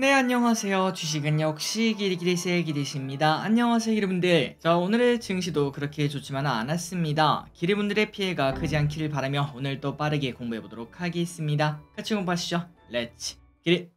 네 안녕하세요 주식은 역시 기리기리세 기리십니다 안녕하세요 기리분들 자 오늘의 증시도 그렇게 좋지만은 않았습니다 기리분들의 피해가 크지 않기를 바라며 오늘도 빠르게 공부해보도록 하겠습니다 같이 공부하시죠 렛츠 기리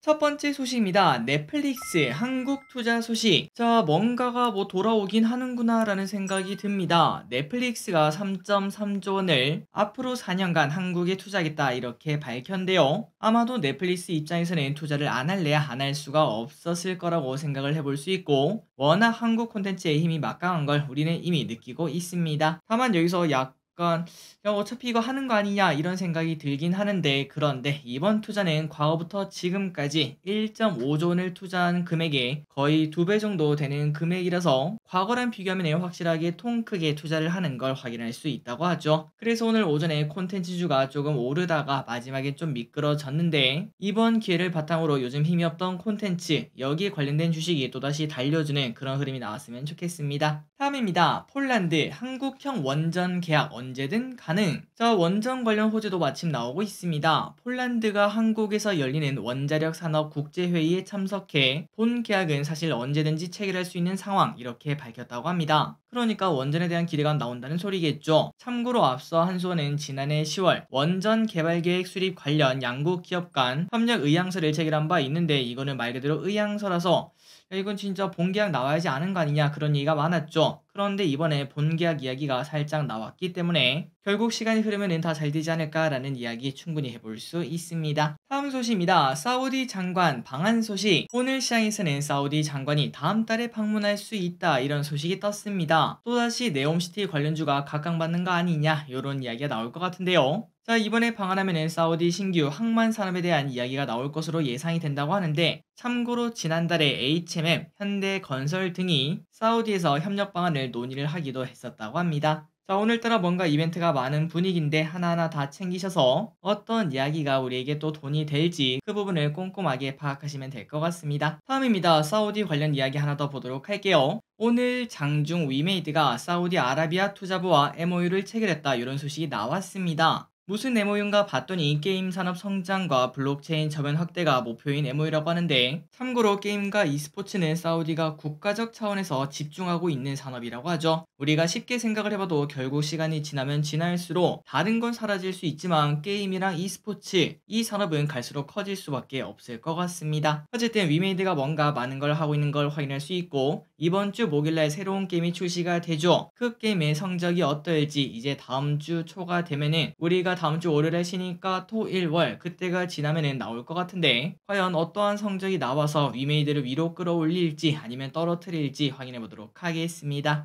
첫 번째 소식입니다. 넷플릭스 한국 투자 소식. 자, 뭔가가 뭐 돌아오긴 하는구나 라는 생각이 듭니다. 넷플릭스가 3.3조 원을 앞으로 4년간 한국에 투자하겠다 이렇게 밝혔는데요. 아마도 넷플릭스 입장에서는 투자를 안 할래야 안 할 수가 없었을 거라고 생각을 해볼 수 있고 워낙 한국 콘텐츠의 힘이 막강한 걸 우리는 이미 느끼고 있습니다. 다만 여기서 약 그러 야, 어차피 이거 하는 거 아니냐 이런 생각이 들긴 하는데 그런데 이번 투자는 과거부터 지금까지 1.5조 원을 투자한 금액의 거의 두 배 정도 되는 금액이라서 과거랑 비교하면 확실하게 통 크게 투자를 하는 걸 확인할 수 있다고 하죠. 그래서 오늘 오전에 콘텐츠주가 조금 오르다가 마지막에 좀 미끄러졌는데 이번 기회를 바탕으로 요즘 힘이 없던 콘텐츠 여기에 관련된 주식이 또다시 달려주는 그런 흐름이 나왔으면 좋겠습니다. 다음입니다. 폴란드 한국형 원전 계약 언 언제든 가능. 자, 원전 관련 호재도 마침 나오고 있습니다. 폴란드가 한국에서 열리는 원자력 산업 국제회의에 참석해 본 계약은 사실 언제든지 체결할 수 있는 상황 이렇게 밝혔다고 합니다. 그러니까 원전에 대한 기대가 나온다는 소리겠죠. 참고로 앞서 한소는 지난해 10월 원전 개발 계획 수립 관련 양국 기업 간 협력 의향서를 체결한 바 있는데 이거는 말 그대로 의향서라서 이건 진짜 본계약 나와야지 않은 거 아니냐 그런 얘기가 많았죠. 그런데 이번에 본계약 이야기가 살짝 나왔기 때문에 결국 시간이 흐르면 다잘 되지 않을까라는 이야기 충분히 해볼 수 있습니다. 다음 소식입니다. 사우디 장관 방한 소식. 오늘 시장에서는 사우디 장관이 다음 달에 방문할 수 있다 이런 소식이 떴습니다. 또다시 네옴시티 관련주가 각광받는 거 아니냐 이런 이야기가 나올 것 같은데요. 자, 이번에 방한하면은 사우디 신규 항만 산업에 대한 이야기가 나올 것으로 예상이 된다고 하는데 참고로 지난달에 HMM, 현대건설 등이 사우디에서 협력 방안을 논의를 하기도 했었다고 합니다. 자, 오늘따라 뭔가 이벤트가 많은 분위기인데 하나하나 다 챙기셔서 어떤 이야기가 우리에게 또 돈이 될지 그 부분을 꼼꼼하게 파악하시면 될 것 같습니다. 다음입니다. 사우디 관련 이야기 하나 더 보도록 할게요. 오늘 장중 위메이드가 사우디아라비아 투자부와 MOU를 체결했다 이런 소식이 나왔습니다. 무슨 MOU인가 봤더니 게임 산업 성장과 블록체인 저변 확대가 목표인 MOU라고 하는데 참고로 게임과 e스포츠는 사우디가 국가적 차원에서 집중하고 있는 산업이라고 하죠. 우리가 쉽게 생각을 해봐도 결국 시간이 지나면 지날수록 다른 건 사라질 수 있지만 게임이랑 e스포츠 이 산업은 갈수록 커질 수밖에 없을 것 같습니다. 어쨌든 위메이드가 뭔가 많은 걸 하고 있는 걸 확인할 수 있고 이번 주 목요일날 새로운 게임이 출시가 되죠. 그 게임의 성적이 어떨지 이제 다음 주 초가 되면은 우리가 다음 주 월요일에 쉬니까 토, 일, 월 그때가 지나면은 나올 것 같은데 과연 어떠한 성적이 나와서 위메이드를 위로 끌어올릴지 아니면 떨어뜨릴지 확인해 보도록 하겠습니다.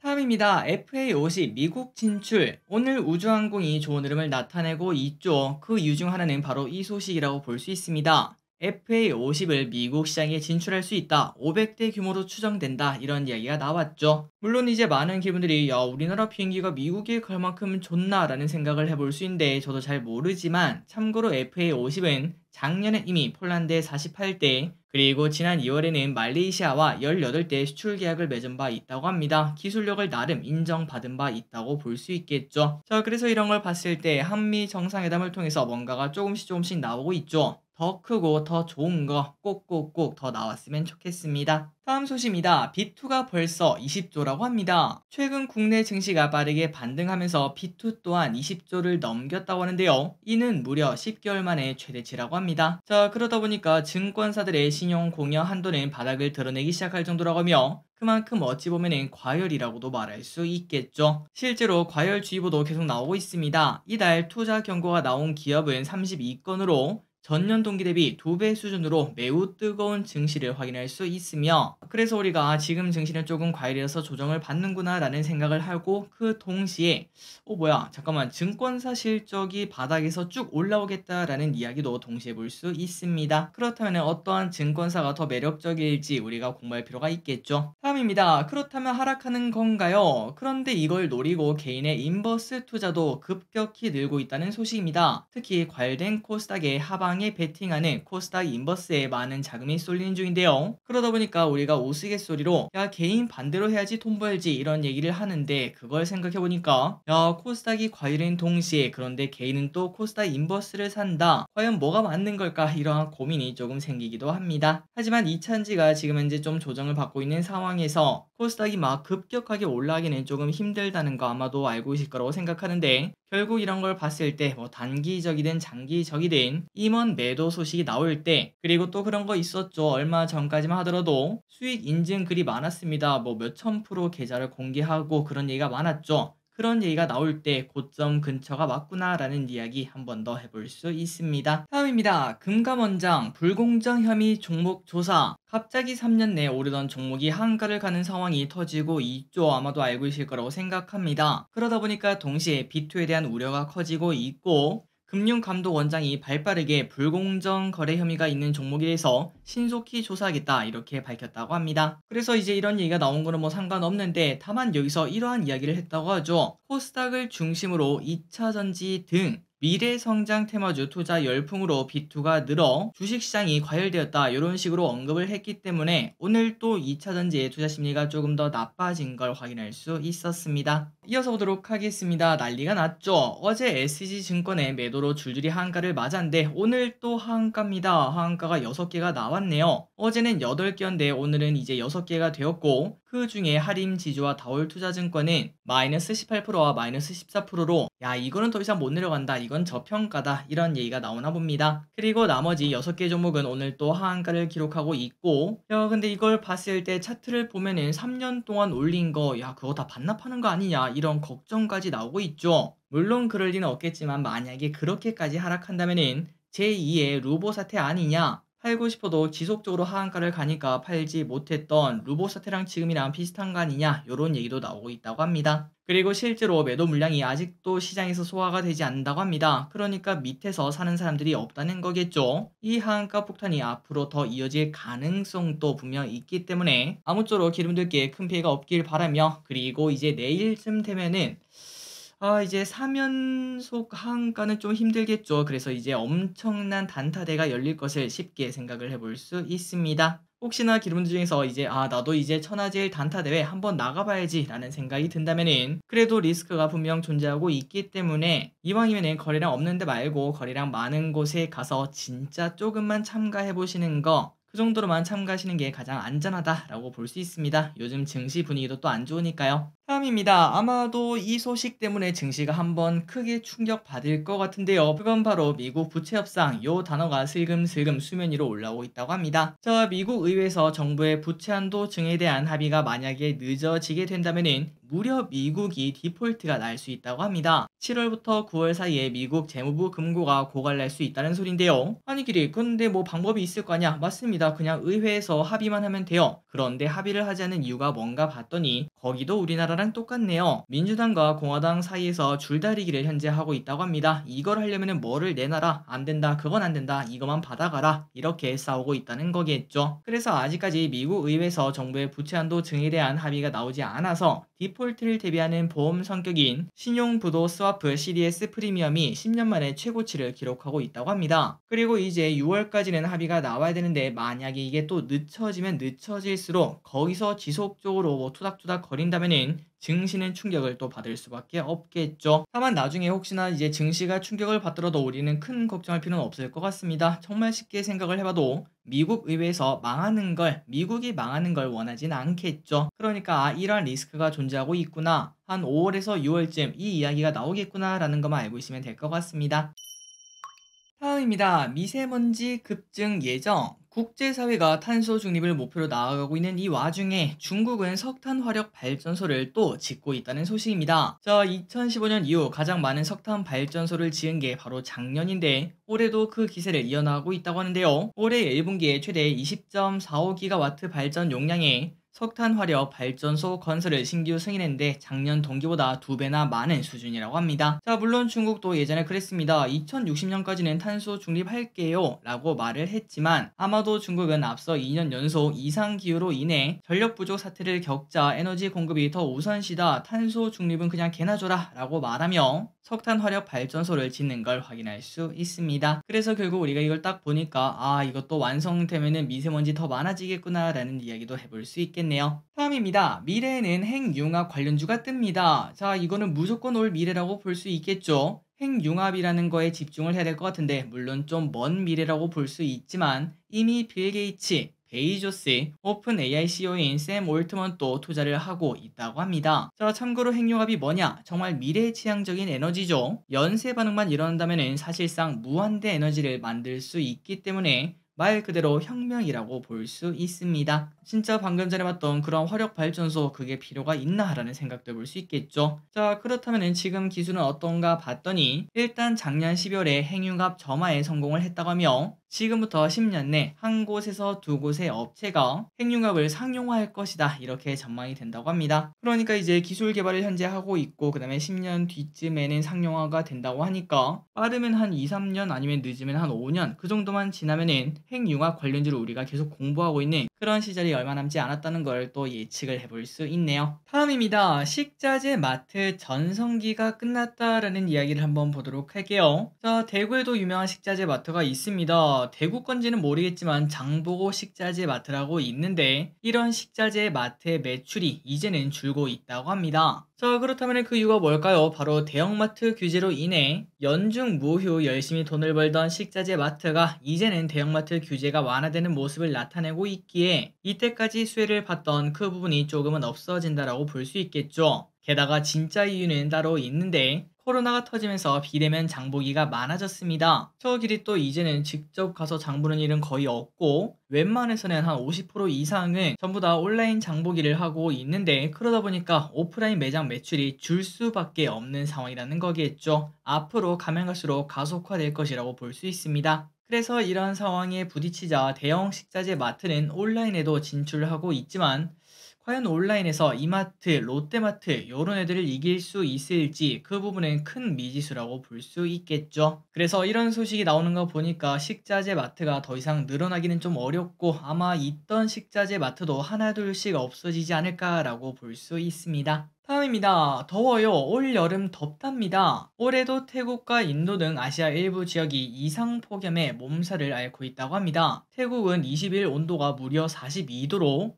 다음입니다. FA50 미국 진출. 오늘 우주항공이 좋은 흐름을 나타내고 있죠. 그 이유 중 하나는 바로 이 소식이라고 볼 수 있습니다. FA50을 미국 시장에 진출할 수 있다. 500대 규모로 추정된다. 이런 이야기가 나왔죠. 물론 이제 많은 기분들이 야 우리나라 비행기가 미국에 갈 만큼 좋나 라는 생각을 해볼 수 있는데 저도 잘 모르지만 참고로 FA50은 작년에 이미 폴란드에 48대 그리고 지난 2월에는 말레이시아와 18대 수출 계약을 맺은 바 있다고 합니다. 기술력을 나름 인정받은 바 있다고 볼 수 있겠죠. 자, 그래서 이런 걸 봤을 때 한미 정상회담을 통해서 뭔가가 조금씩 조금씩 나오고 있죠. 더 크고 더 좋은 거 꼭꼭꼭 더 나왔으면 좋겠습니다. 다음 소식입니다. B2가 벌써 20조라고 합니다. 최근 국내 증시가 빠르게 반등하면서 B2 또한 20조를 넘겼다고 하는데요. 이는 무려 10개월 만에 최대치라고 합니다. 자, 그러다 보니까 증권사들의 신용 공여 한도는 바닥을 드러내기 시작할 정도라고 하며 그만큼 어찌 보면 과열이라고도 말할 수 있겠죠. 실제로 과열주의보도 계속 나오고 있습니다. 이달 투자 경고가 나온 기업은 32건으로 전년 동기 대비 두 배 수준으로 매우 뜨거운 증시를 확인할 수 있으며 그래서 우리가 지금 증시는 조금 과열어서 조정을 받는구나 라는 생각을 하고 그 동시에 어 뭐야 잠깐만 증권사 실적이 바닥에서 쭉 올라오겠다라는 이야기도 동시에 볼 수 있습니다. 그렇다면 어떠한 증권사가 더 매력적일지 우리가 공부할 필요가 있겠죠. 다음입니다. 그렇다면 하락하는 건가요? 그런데 이걸 노리고 개인의 인버스 투자도 급격히 늘고 있다는 소식입니다. 특히 과열된 코스닥의 하방 강하게 베팅하는 코스닥 인버스에 많은 자금이 쏠리는 중인데요. 그러다 보니까 우리가 우스갯소리로 야 개인 반대로 해야지 돈 벌지 이런 얘기를 하는데 그걸 생각해보니까 야 코스닥이 과열인 동시에 그런데 개인은 또 코스닥 인버스를 산다 과연 뭐가 맞는 걸까 이러한 고민이 조금 생기기도 합니다. 하지만 이찬지가 지금 현재 좀 조정을 받고 있는 상황에서 코스닥이 막 급격하게 올라가기는 조금 힘들다는 거 아마도 알고 있을 거라고 생각하는데 결국 이런 걸 봤을 때뭐 단기적이든 장기적이든 임원 매도 소식이 나올 때 그리고 또 그런 거 있었죠. 얼마 전까지만 하더라도 수익 인증 글이 많았습니다. 뭐 몇 천 프로 계좌를 공개하고 그런 얘기가 많았죠. 그런 얘기가 나올 때 고점 근처가 맞구나라는 이야기 한 번 더 해볼 수 있습니다. 다음입니다. 금감원장 불공정 혐의 종목 조사 갑자기 3년 내에 오르던 종목이 한가를 가는 상황이 터지고 있죠. 아마도 알고 계실 거라고 생각합니다. 그러다 보니까 동시에 비투에 대한 우려가 커지고 있고 금융감독원장이 발빠르게 불공정 거래 혐의가 있는 종목에 대해서 신속히 조사하겠다 이렇게 밝혔다고 합니다. 그래서 이제 이런 얘기가 나온 거는 뭐 상관없는데 다만 여기서 이러한 이야기를 했다고 하죠. 코스닥을 중심으로 2차전지 등 미래 성장 테마주 투자 열풍으로 비투가 늘어 주식시장이 과열되었다 이런 식으로 언급을 했기 때문에 오늘 또 2차전지의 투자 심리가 조금 더 나빠진 걸 확인할 수 있었습니다. 이어서 보도록 하겠습니다. 난리가 났죠. 어제 SG e 증권의 매도로 줄줄이 한가를 맞았는데 오늘 또 한가입니다. 한가가 6개가 나왔네요. 어제는 8개였는데 오늘은 이제 6개가 되었고 그 중에 하림지주와 다올투자증권은 마이너스 18%와 마이너스 14%로 야 이거는 더 이상 못 내려간다 이건 저평가다 이런 얘기가 나오나 봅니다. 그리고 나머지 6개 종목은 오늘 또 하한가를 기록하고 있고 야 근데 이걸 봤을 때 차트를 보면은 3년 동안 올린 거 야 그거 다 반납하는 거 아니냐 이런 걱정까지 나오고 있죠. 물론 그럴 리는 없겠지만 만약에 그렇게까지 하락한다면 제2의 루보 사태 아니냐 팔고 싶어도 지속적으로 하한가를 가니까 팔지 못했던 루보 사태랑 지금이랑 비슷한 거 아니냐 이런 얘기도 나오고 있다고 합니다. 그리고 실제로 매도 물량이 아직도 시장에서 소화가 되지 않는다고 합니다. 그러니까 밑에서 사는 사람들이 없다는 거겠죠. 이 하한가 폭탄이 앞으로 더 이어질 가능성도 분명 있기 때문에 아무쪼록 기름들께 큰 피해가 없길 바라며 그리고 이제 내일쯤 되면은 아 이제 3연속 한가는좀 힘들겠죠. 그래서 이제 엄청난 단타대가 열릴 것을 쉽게 생각을 해볼 수 있습니다. 혹시나 기분 중에서 이제 아 나도 이제 천하제일 단타 대회 한번 나가봐야지 라는 생각이 든다면은 그래도 리스크가 분명 존재하고 있기 때문에 이왕이면은 거래량 없는데 말고 거래량 많은 곳에 가서 진짜 조금만 참가해 보시는 거 그 정도로만 참가하시는 게 가장 안전하다라고 볼 수 있습니다. 요즘 증시 분위기도 또 안 좋으니까요. 다음입니다. 아마도 이 소식 때문에 증시가 한번 크게 충격받을 것 같은데요. 그건 바로 미국 부채 협상. 요 단어가 슬금슬금 수면 위로 올라오고 있다고 합니다. 저 미국 의회에서 정부의 부채 한도 증에 대한 합의가 만약에 늦어지게 된다면은 무려 미국이 디폴트가 날 수 있다고 합니다. 7월부터 9월 사이에 미국 재무부 금고가 고갈날 수 있다는 소린데요. 아니 길이 근데 뭐 방법이 있을 거냐? 맞습니다. 그냥 의회에서 합의만 하면 돼요. 그런데 합의를 하지 않은 이유가 뭔가 봤더니 거기도 우리나라 변화랑 똑같네요. 민주당과 공화당 사이에서 줄다리기를 현재 하고 있다고 합니다. 이걸 하려면 뭐를 내놔라. 안 된다. 그건 안 된다. 이것만 받아가라. 이렇게 싸우고 있다는 거겠죠. 그래서 아직까지 미국 의회에서 정부의 부채한도 증에 대한 합의가 나오지 않아서 디폴트를 대비하는 보험 성격인 신용부도 스와프 CDS 프리미엄이 10년 만에 최고치를 기록하고 있다고 합니다. 그리고 이제 6월까지는 합의가 나와야 되는데 만약에 이게 또 늦춰지면 늦춰질수록 거기서 지속적으로 뭐 투닥투닥 거린다면은 증시는 충격을 또 받을 수밖에 없겠죠. 다만 나중에 혹시나 이제 증시가 충격을 받더라도 우리는 큰 걱정할 필요는 없을 것 같습니다. 정말 쉽게 생각을 해봐도 미국 의회에서 망하는 걸, 미국이 망하는 걸 원하진 않겠죠. 그러니까 아, 이러한 리스크가 존재하고 있구나. 한 5월에서 6월쯤 이 이야기가 나오겠구나라는 것만 알고 있으면 될 것 같습니다. 다음입니다. 미세먼지 급증 예정. 국제사회가 탄소 중립을 목표로 나아가고 있는 이 와중에 중국은 석탄 화력 발전소를 또 짓고 있다는 소식입니다. 자, 2015년 이후 가장 많은 석탄 발전소를 지은 게 바로 작년인데 올해도 그 기세를 이어나가고 있다고 하는데요. 올해 1분기에 최대 20.45기가와트 발전 용량에 석탄 화력 발전소 건설을 신규 승인했는데 작년 동기보다 두 배나 많은 수준이라고 합니다. 자 물론 중국도 예전에 그랬습니다. 2060년까지는 탄소 중립할게요 라고 말을 했지만 아마도 중국은 앞서 2년 연속 이상 기후로 인해 전력 부족 사태를 겪자 에너지 공급이 더 우선시다 탄소 중립은 그냥 개나 줘라 라고 말하며 석탄 화력 발전소를 짓는 걸 확인할 수 있습니다. 그래서 결국 우리가 이걸 딱 보니까 아 이것도 완성되면 미세먼지 더 많아지겠구나 라는 이야기도 해볼 수 있겠네요. 했네요. 다음입니다. 미래에는 핵융합 관련주가 뜹니다. 자 이거는 무조건 올 미래라고 볼 수 있겠죠. 핵융합이라는 거에 집중을 해야 될 것 같은데 물론 좀 먼 미래라고 볼 수 있지만 이미 빌 게이츠, 베이조스, 오픈 AI CEO인 샘 올트먼도 투자를 하고 있다고 합니다. 자, 참고로 핵융합이 뭐냐? 정말 미래 의취향적인 에너지죠. 연쇄 반응만 일어난다면 사실상 무한대 에너지를 만들 수 있기 때문에 말 그대로 혁명이라고 볼 수 있습니다. 진짜 방금 전에 봤던 그런 화력 발전소 그게 필요가 있나 라는 생각도 해볼 수 있겠죠. 자 그렇다면 지금 기술은 어떤가 봤더니 일단 작년 12월에 행융값 점화에 성공을 했다고 하며 지금부터 10년 내 한 곳에서 두 곳의 업체가 핵융합을 상용화할 것이다. 이렇게 전망이 된다고 합니다. 그러니까 이제 기술 개발을 현재 하고 있고 그 다음에 10년 뒤쯤에는 상용화가 된다고 하니까 빠르면 한 2, 3년 아니면 늦으면 한 5년 그 정도만 지나면은 핵융합 관련주를 우리가 계속 공부하고 있는 그런 시절이 얼마 남지 않았다는 걸 또 예측을 해볼 수 있네요. 다음입니다. 식자재 마트 전성기가 끝났다라는 이야기를 한번 보도록 할게요. 자, 대구에도 유명한 식자재 마트가 있습니다. 대구 건지는 모르겠지만 장보고 식자재 마트라고 있는데 이런 식자재 마트의 매출이 이제는 줄고 있다고 합니다. 자 그렇다면 그 이유가 뭘까요? 바로 대형마트 규제로 인해 연중 무휴 열심히 돈을 벌던 식자재 마트가 이제는 대형마트 규제가 완화되는 모습을 나타내고 있기에 이때까지 수혜를 받던 그 부분이 조금은 없어진다라고 볼 수 있겠죠. 게다가 진짜 이유는 따로 있는데 코로나가 터지면서 비대면 장보기가 많아졌습니다. 저 길이 또 이제는 직접 가서 장보는 일은 거의 없고 웬만해서는 한 50% 이상은 전부 다 온라인 장보기를 하고 있는데 그러다 보니까 오프라인 매장 매출이 줄 수밖에 없는 상황이라는 거겠죠. 앞으로 가면 갈수록 가속화될 것이라고 볼 수 있습니다. 그래서 이러한 상황에 부딪히자 대형 식자재 마트는 온라인에도 진출하고 있지만 과연 온라인에서 이마트, 롯데마트 요런 애들을 이길 수 있을지 그 부분은 큰 미지수라고 볼 수 있겠죠. 그래서 이런 소식이 나오는 거 보니까 식자재 마트가 더 이상 늘어나기는 좀 어렵고 아마 있던 식자재 마트도 하나둘씩 없어지지 않을까라고 볼 수 있습니다. 다음입니다. 더워요. 올여름 덥답니다. 올해도 태국과 인도 등 아시아 일부 지역이 이상 폭염에 몸살을 앓고 있다고 합니다. 태국은 20일 온도가 무려 42도로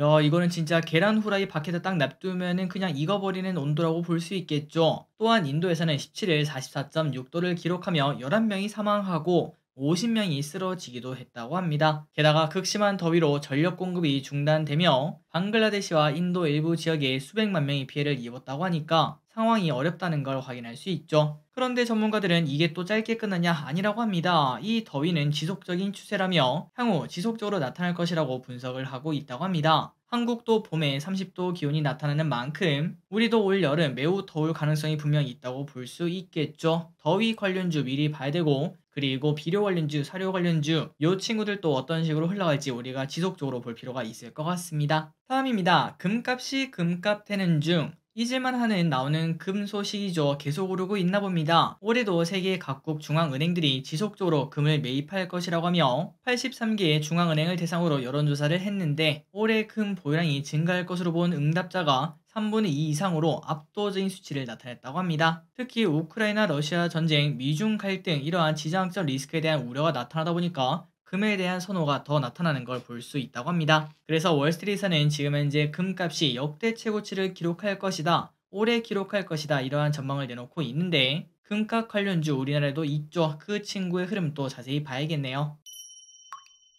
야, 이거는 진짜 계란 후라이 밖에서 딱 냅두면은 그냥 익어버리는 온도라고 볼 수 있겠죠. 또한 인도에서는 17일 44.6도를 기록하며 11명이 사망하고 50명이 쓰러지기도 했다고 합니다. 게다가 극심한 더위로 전력 공급이 중단되며 방글라데시와 인도 일부 지역에 수백만 명이 피해를 입었다고 하니까 상황이 어렵다는 걸 확인할 수 있죠. 그런데 전문가들은 이게 또 짧게 끝나냐 아니라고 합니다. 이 더위는 지속적인 추세라며 향후 지속적으로 나타날 것이라고 분석을 하고 있다고 합니다. 한국도 봄에 30도 기온이 나타나는 만큼 우리도 올 여름 매우 더울 가능성이 분명히 있다고 볼 수 있겠죠. 더위 관련주 미리 봐야 되고 그리고 비료 관련주, 사료 관련주 요 친구들 도 어떤 식으로 흘러갈지 우리가 지속적으로 볼 필요가 있을 것 같습니다. 다음입니다. 금값이 금값 되는 중 잊을만 하는 나오는 금 소식이죠. 계속 오르고 있나 봅니다. 올해도 세계 각국 중앙은행들이 지속적으로 금을 매입할 것이라고 하며 83개의 중앙은행을 대상으로 여론조사를 했는데 올해 금 보유량이 증가할 것으로 본 응답자가 3분의 2 이상으로 압도적인 수치를 나타냈다고 합니다. 특히 우크라이나 러시아 전쟁, 미중 갈등 이러한 지정학적 리스크에 대한 우려가 나타나다 보니까 금에 대한 선호가 더 나타나는 걸 볼 수 있다고 합니다. 그래서 월스트리트는 지금 현재 금값이 역대 최고치를 기록할 것이다. 올해 기록할 것이다. 이러한 전망을 내놓고 있는데 금값 관련주 우리나라에도 있죠. 그 친구의 흐름도 자세히 봐야겠네요.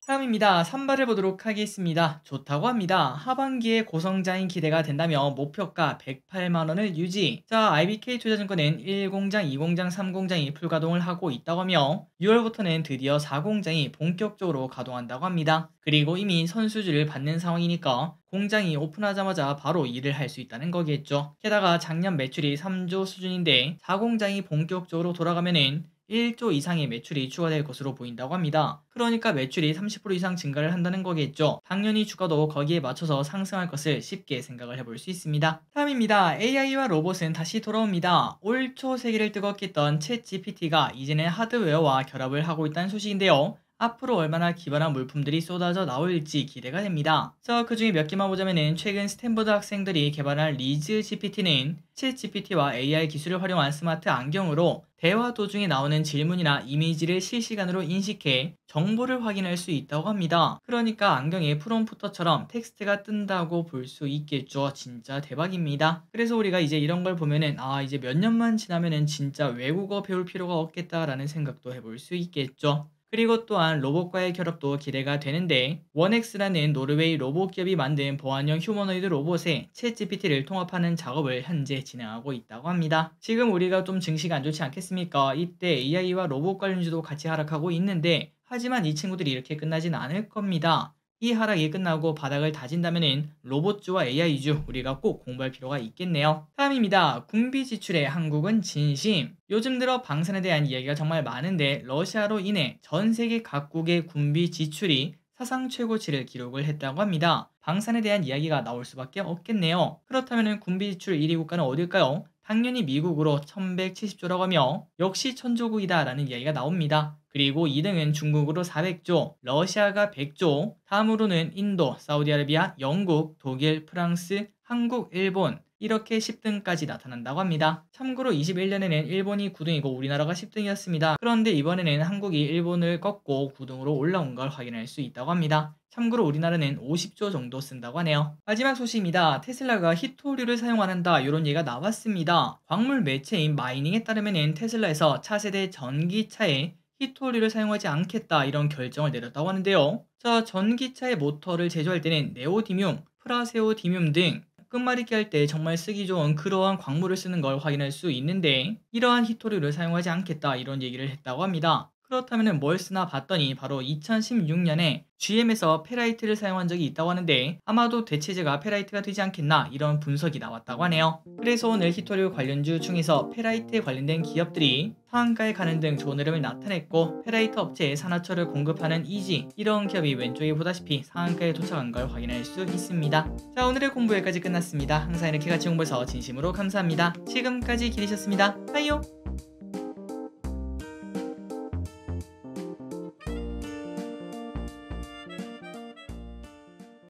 사람입니다. 3발을 보도록 하겠습니다. 좋다고 합니다. 하반기에 고성장인 기대가 된다며 목표가 108만원을 유지. 자, IBK 투자증권은 1공장, 2공장, 3공장이 풀가동을 하고 있다고 하며 6월부터는 드디어 4공장이 본격적으로 가동한다고 합니다. 그리고 이미 선수주를 받는 상황이니까 공장이 오픈하자마자 바로 일을 할 수 있다는 거겠죠. 게다가 작년 매출이 3조 수준인데 4공장이 본격적으로 돌아가면은 1조 이상의 매출이 추가될 것으로 보인다고 합니다. 그러니까 매출이 30% 이상 증가를 한다는 거겠죠. 당연히 주가도 거기에 맞춰서 상승할 것을 쉽게 생각을 해볼 수 있습니다. 다음입니다. AI와 로봇은 다시 돌아옵니다. 올 초 세계를 뜨겁게 했던 챗 GPT가 이제는 하드웨어와 결합을 하고 있다는 소식인데요. 앞으로 얼마나 기발한 물품들이 쏟아져 나올지 기대가 됩니다. 자, 그 중에 몇 개만 보자면은 최근 스탠버드 학생들이 개발한 리즈 GPT는 7GPT와 AI 기술을 활용한 스마트 안경으로 대화 도중에 나오는 질문이나 이미지를 실시간으로 인식해 정보를 확인할 수 있다고 합니다. 그러니까 안경에 프롬프터처럼 텍스트가 뜬다고 볼 수 있겠죠. 진짜 대박입니다. 그래서 우리가 이제 이런 걸 보면은 아 이제 몇 년만 지나면은 진짜 외국어 배울 필요가 없겠다라는 생각도 해볼 수 있겠죠. 그리고 또한 로봇과의 결합도 기대가 되는데 원엑스라는 노르웨이 로봇 기업이 만든 보안형 휴머노이드 로봇에 챗 GPT를 통합하는 작업을 현재 진행하고 있다고 합니다. 지금 우리가 좀 증시가 안 좋지 않겠습니까? 이때 AI와 로봇 관련주도 같이 하락하고 있는데 하지만 이 친구들이 이렇게 끝나진 않을 겁니다. 이 하락이 끝나고 바닥을 다진다면 로봇주와 AI주 우리가 꼭 공부할 필요가 있겠네요. 다음입니다. 군비 지출에 한국은 진심. 요즘 들어 방산에 대한 이야기가 정말 많은데 러시아로 인해 전 세계 각국의 군비 지출이 사상 최고치를 기록을 했다고 합니다. 방산에 대한 이야기가 나올 수밖에 없겠네요. 그렇다면 군비 지출 1위 국가는 어딜까요? 당연히 미국으로 1170조라고 하며 역시 천조국이다라는 이야기가 나옵니다. 그리고 2등은 중국으로 400조, 러시아가 100조, 다음으로는 인도, 사우디아라비아, 영국, 독일, 프랑스, 한국, 일본, 이렇게 10등까지 나타난다고 합니다. 참고로 21년에는 일본이 9등이고 우리나라가 10등이었습니다. 그런데 이번에는 한국이 일본을 꺾고 9등으로 올라온 걸 확인할 수 있다고 합니다. 참고로 우리나라는 50조 정도 쓴다고 하네요. 마지막 소식입니다. 테슬라가 히토류를 사용하는다 이런 얘기가 나왔습니다. 광물 매체인 마이닝에 따르면 테슬라에서 차세대 전기차에 히토리를 사용하지 않겠다 이런 결정을 내렸다고 하는데요. 자, 전기차의 모터를 제조할 때는 네오디뮴, 프라세오디뮴 등 끝말잇기 할때 정말 쓰기 좋은 그러한 광물을 쓰는 걸 확인할 수 있는데 이러한 히토리를 사용하지 않겠다 이런 얘기를 했다고 합니다. 그렇다면 뭘 쓰나 봤더니 바로 2016년에 GM에서 페라이트를 사용한 적이 있다고 하는데 아마도 대체제가 페라이트가 되지 않겠나 이런 분석이 나왔다고 하네요. 그래서 오늘 히토류 관련주 중에서 페라이트에 관련된 기업들이 상한가에 가는 등 좋은 흐름을 나타냈고 페라이트 업체에 산화철을 공급하는 이지 이런 기업이 왼쪽에 보다시피 상한가에 도착한 걸 확인할 수 있습니다. 자 오늘의 공부 여기까지 끝났습니다. 항상 이렇게 같이 공부해서 진심으로 감사합니다. 지금까지 기리셨습니다. 빠이요!